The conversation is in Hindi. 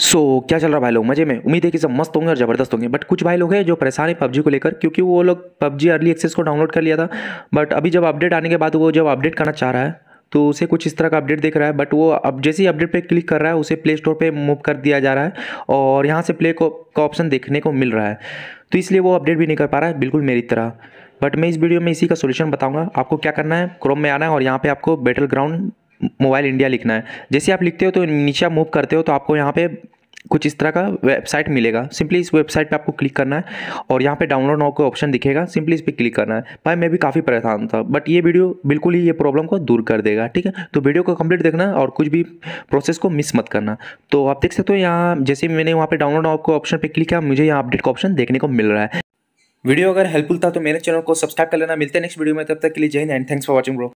सो so, क्या चल रहा है भाई लोग मजे में उम्मीद है कि सब मस्त होंगे और ज़बरदस्त होंगे बट कुछ भाई लोग हैं जो परेशान है पबजी को लेकर क्योंकि वो लोग पबजी अर्ली एक्सेस को डाउनलोड कर लिया था बट अभी जब अपडेट आने के बाद वो जब अपडेट करना चाह रहा है तो उसे कुछ इस तरह का अपडेट देख रहा है बट वो अब जैसे ही अपडेट पे क्लिक कर रहा है उसे प्ले स्टोर पे मूव कर दिया जा रहा है और यहाँ से प्ले को का ऑप्शन देखने को मिल रहा है तो इसलिए वो अपडेट भी नहीं कर पा रहा है बिल्कुल मेरी तरह बट मैं इस वीडियो में इसी का सोल्यूशन बताऊँगा आपको क्या करना है क्रोम में आना है और यहाँ पर आपको बैटल ग्राउंड मोबाइल इंडिया लिखना है जैसे आप लिखते हो तो नीचे मूव करते हो तो आपको यहाँ पे कुछ इस तरह का वेबसाइट मिलेगा सिंपली इस वेबसाइट पे आपको क्लिक करना है और यहाँ पे डाउनलोड नाउ का ऑप्शन दिखेगा सिंपली इस पर क्लिक करना है भाई मैं भी काफ़ी परेशान था बट ये वीडियो बिल्कुल ही ये प्रॉब्लम को दूर कर देगा ठीक है तो वीडियो को कंप्लीट देखना और कुछ भी प्रोसेस को मिस मत करना तो आप देख सकते हो यहाँ जैसे मैंने वहाँ पर डाउनलोड नाउ का ऑप्शन पर क्लिक किया मुझे यहाँ अपडेट का ऑप्शन देखने को मिल रहा है वीडियो अगर हेल्पफुल था तो मेरे चैनल को सब्सक्राइब कर लेना मिलते हैं नेक्स्ट वीडियो में तब तक के लिए जय हिंद and thanks for watching bro